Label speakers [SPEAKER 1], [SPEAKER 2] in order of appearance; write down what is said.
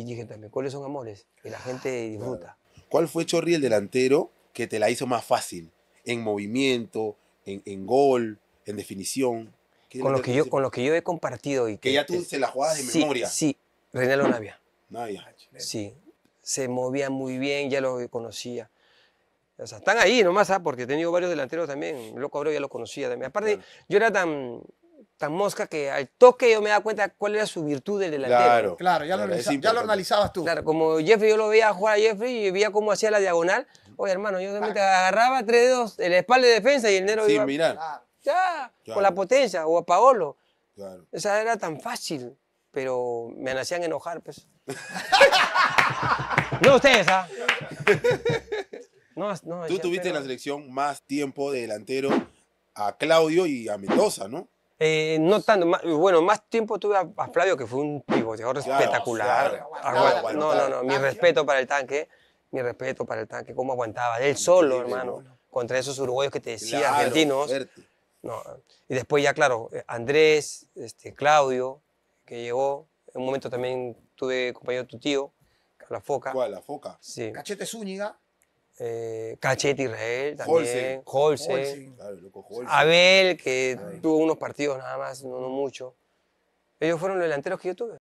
[SPEAKER 1] Y dije también, ¿cuáles son amores? Que la gente ah, disfruta.
[SPEAKER 2] ¿Cuál fue Chorri el delantero que te la hizo más fácil? En movimiento, en, gol, en definición. Con los, que yo,
[SPEAKER 1] con que yo he compartido. y Que, ya tú se la jugabas de sí, memoria. Sí,
[SPEAKER 2] Reinaldo Navia.
[SPEAKER 1] Navia. Ah, sí, se movía muy bien, ya lo conocía. O sea, están ahí nomás, ¿ah? porque he tenido varios delanteros también. Loco Abreu ya lo conocía también. Aparte, yo era tan tan mosca que al toque yo me daba cuenta cuál era su virtud del delantero. Claro, claro ya, lo, analizabas tú. Claro, como Jeffrey, yo lo veía jugar a Jeffrey y veía cómo hacía la diagonal. Oye, hermano, yo realmente agarraba tres dedos en la espalda de defensa y el negro Sin mirar. ya, con la potencia, o a Paolo. Claro. era tan fácil, pero me hacían enojar, pues.
[SPEAKER 2] no ustedes, ¿ah? No, no, Tú tuviste en la selección más tiempo de delantero a Claudio y a Mendoza, ¿no? Eh, no tanto, bueno, más tiempo tuve a, Flavio, que fue un pivoteador espectacular.
[SPEAKER 1] no, no, no, mi respeto para el tanque, mi respeto para el tanque, cómo aguantaba, él solo, hermano, contra esos uruguayos que te decía, argentinos. No. Y después ya, claro, eh, Andrés, este, Claudio, que llegó, en un momento también tuve compañero tu tío, la foca. ¿Cuál? La foca. Sí. Cachete Zúñiga eh, Cachete Israel también, Holse, Abel, que tuvo unos partidos nada más, no mucho. Ellos fueron los delanteros que yo tuve.